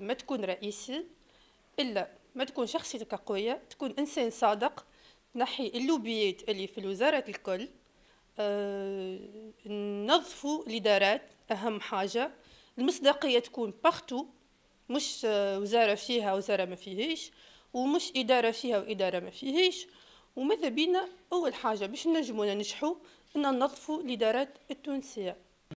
ما تكون رئيسي الا ما تكون شخصيتك قويه تكون انسان صادق تنحي اللوبيات اللي في الوزارات الكل آه، نظفوا الادارات اهم حاجه المصداقيه تكون بارتو مش آه، وزاره فيها وزاره ما فيهاش ومش اداره فيها واداره ما فيهاش وماذا بينا اول حاجه باش نجمو ننجحو ان ننظفوا الادارات التونسيه